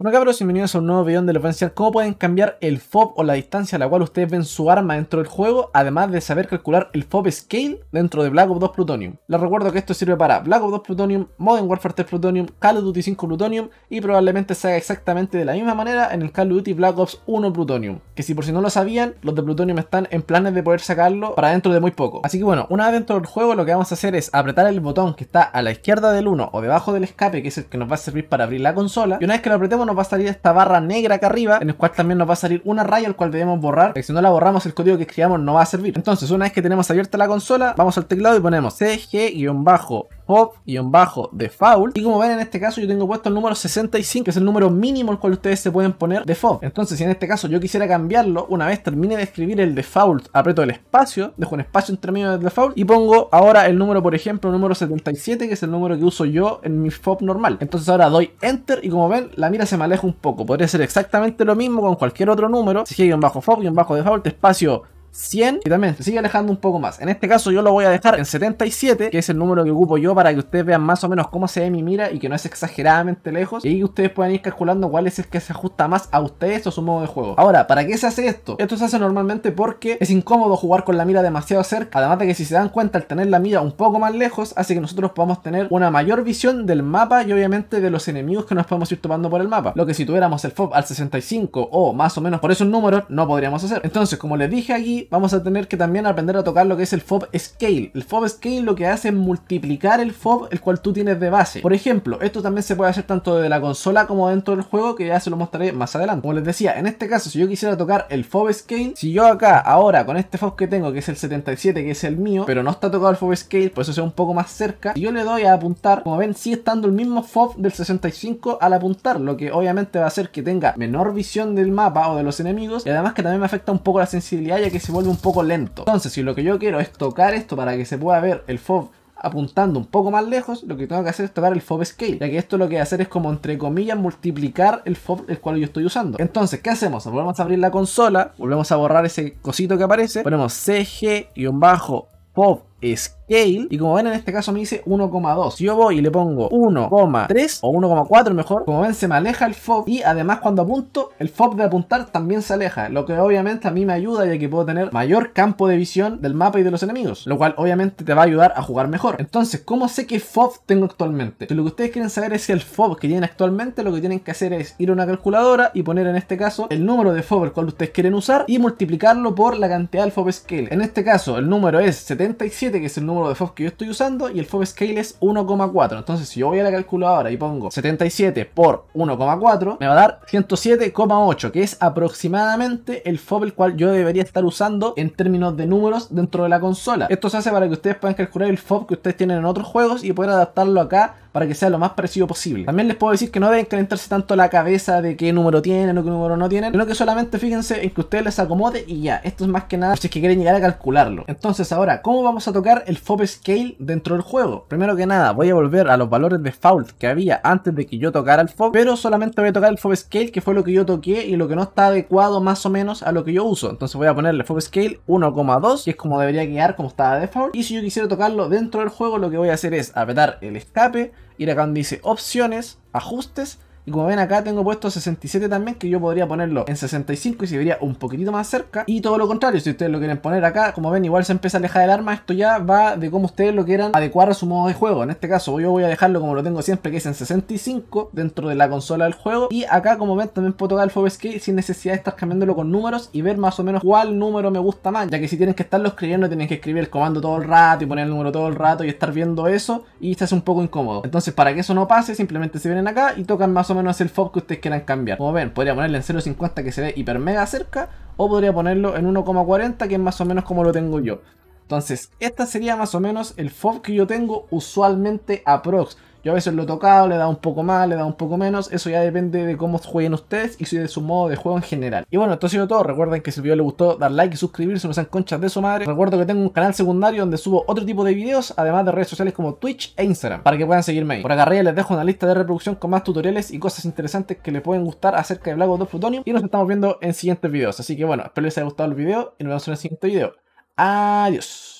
Bueno cabros, bienvenidos a un nuevo video de les voy a cómo pueden cambiar el FOB o la distancia a la cual ustedes ven su arma dentro del juego, además de saber calcular el FOB Scale dentro de Black Ops 2 Plutonium. Les recuerdo que esto sirve para Black Ops 2 Plutonium, Modern Warfare 3 Plutonium, Call of Duty 5 Plutonium y probablemente se exactamente de la misma manera en el Call of Duty Black Ops 1 Plutonium, que si por si no lo sabían, los de Plutonium están en planes de poder sacarlo para dentro de muy poco. Así que bueno, una vez dentro del juego lo que vamos a hacer es apretar el botón que está a la izquierda del 1 o debajo del escape, que es el que nos va a servir para abrir la consola, y una vez que lo apretemos nos va a salir esta barra negra acá arriba, en el cual también nos va a salir una raya, el cual debemos borrar. Si no la borramos, el código que escribamos no va a servir. Entonces, una vez que tenemos abierta la consola, vamos al teclado y ponemos cg-bajo y pop-default. Y como ven en este caso yo tengo puesto el número 65, que es el número mínimo el cual ustedes se pueden poner default. Entonces si en este caso yo quisiera cambiarlo, una vez termine de escribir el default, aprieto el espacio, dejo un espacio entre medio del default y pongo ahora el número, por ejemplo, el número 77, que es el número que uso yo en mi FOB normal. Entonces ahora doy enter y como ven la mira se me aleja un poco. Podría ser exactamente lo mismo con cualquier otro número. Si hay un bajo FOB y un bajo default, espacio 100 y también se sigue alejando un poco más. En este caso yo lo voy a dejar en 77, que es el número que ocupo yo para que ustedes vean más o menos cómo se ve mi mira y que no es exageradamente lejos y ustedes pueden ir calculando cuál es el que se ajusta más a ustedes o su modo de juego. Ahora, ¿para qué se hace esto? Esto se hace normalmente porque es incómodo jugar con la mira demasiado cerca, además de que si se dan cuenta al tener la mira un poco más lejos, hace que nosotros podamos tener una mayor visión del mapa y obviamente de los enemigos que nos podemos ir tomando por el mapa, lo que si tuviéramos el FOB al 65 o más o menos por esos números no podríamos hacer. Entonces, como les dije aquí, vamos a tener que también aprender a tocar lo que es el FOB Scale. El FOB Scale lo que hace es multiplicar el FOB el cual tú tienes de base. Por ejemplo, esto también se puede hacer tanto desde la consola como dentro del juego, que ya se lo mostraré más adelante. Como les decía, en este caso, si yo quisiera tocar el FOB Scale, si yo acá, ahora, con este FOB que tengo, que es el 77, que es el mío, pero no está tocado el FOB Scale, por eso sea un poco más cerca, y yo le doy a apuntar, como ven, sigue estando el mismo FOB del 65 al apuntar, lo que obviamente va a hacer que tenga menor visión del mapa o de los enemigos, y además que también me afecta un poco la sensibilidad, ya que se vuelve un poco lento. Entonces, si lo que yo quiero es tocar esto para que se pueda ver el FOV apuntando un poco más lejos, lo que tengo que hacer es tocar el fob scale, ya que esto lo que hacer es como entre comillas multiplicar el fob el cual yo estoy usando. Entonces, ¿qué hacemos? Volvemos a abrir la consola, volvemos a borrar ese cosito que aparece, ponemos cg-fob scale y como ven en este caso me dice 1,2 si yo voy y le pongo 1,3 o 1,4 mejor como ven se me aleja el fob y además cuando apunto el fob de apuntar también se aleja lo que obviamente a mí me ayuda ya que puedo tener mayor campo de visión del mapa y de los enemigos lo cual obviamente te va a ayudar a jugar mejor entonces ¿cómo sé qué fob tengo actualmente? Si lo que ustedes quieren saber es el fob que tienen actualmente lo que tienen que hacer es ir a una calculadora y poner en este caso el número de fob el cual ustedes quieren usar y multiplicarlo por la cantidad del fob scale en este caso el número es 77 que es el número de FOB que yo estoy usando, y el FOB Scale es 1,4. Entonces, si yo voy a la calculadora y pongo 77 por 1,4, me va a dar 107,8, que es aproximadamente el FOB el cual yo debería estar usando en términos de números dentro de la consola. Esto se hace para que ustedes puedan calcular el FOB que ustedes tienen en otros juegos y poder adaptarlo acá para que sea lo más parecido posible. También les puedo decir que no deben calentarse tanto la cabeza de qué número tienen o qué número no tienen, sino que solamente fíjense en que ustedes les acomode y ya. Esto es más que nada si es que quieren llegar a calcularlo. Entonces ahora, ¿cómo vamos a tocar el FOB Scale dentro del juego? Primero que nada, voy a volver a los valores de default que había antes de que yo tocara el FOB, pero solamente voy a tocar el FOB Scale que fue lo que yo toqué y lo que no está adecuado más o menos a lo que yo uso. Entonces voy a ponerle FOB Scale 1,2, que es como debería quedar como estaba de default. Y si yo quisiera tocarlo dentro del juego, lo que voy a hacer es apretar el escape ir acá donde dice opciones, ajustes y como ven acá tengo puesto 67 también, que yo podría ponerlo en 65 y se vería un poquitito más cerca. Y todo lo contrario, si ustedes lo quieren poner acá, como ven igual se empieza a alejar el arma. Esto ya va de cómo ustedes lo quieran adecuar a su modo de juego. En este caso yo voy a dejarlo como lo tengo siempre, que es en 65 dentro de la consola del juego. Y acá como ven también puedo tocar el sin necesidad de estar cambiándolo con números y ver más o menos cuál número me gusta más. Ya que si tienen que estarlo escribiendo tienen que escribir el comando todo el rato y poner el número todo el rato y estar viendo eso. Y se hace un poco incómodo. Entonces para que eso no pase simplemente se vienen acá y tocan más o menos menos el fob que ustedes quieran cambiar. Como ven, podría ponerle en 0.50 que se ve hiper mega cerca, o podría ponerlo en 1.40 que es más o menos como lo tengo yo. Entonces, esta sería más o menos el fob que yo tengo usualmente a prox. Yo a veces lo he tocado, le da un poco más, le da un poco menos. Eso ya depende de cómo jueguen ustedes y de su modo de juego en general. Y bueno, esto ha sido todo. Recuerden que si el video les gustó, dar like y suscribirse, no sean conchas de su madre. Recuerdo que tengo un canal secundario donde subo otro tipo de videos, además de redes sociales como Twitch e Instagram, para que puedan seguirme ahí. Por acá arriba les dejo una lista de reproducción con más tutoriales y cosas interesantes que les pueden gustar acerca de Blago 2 Plutonium. Y nos estamos viendo en siguientes videos. Así que bueno, espero les haya gustado el video y nos vemos en el siguiente video. Adiós.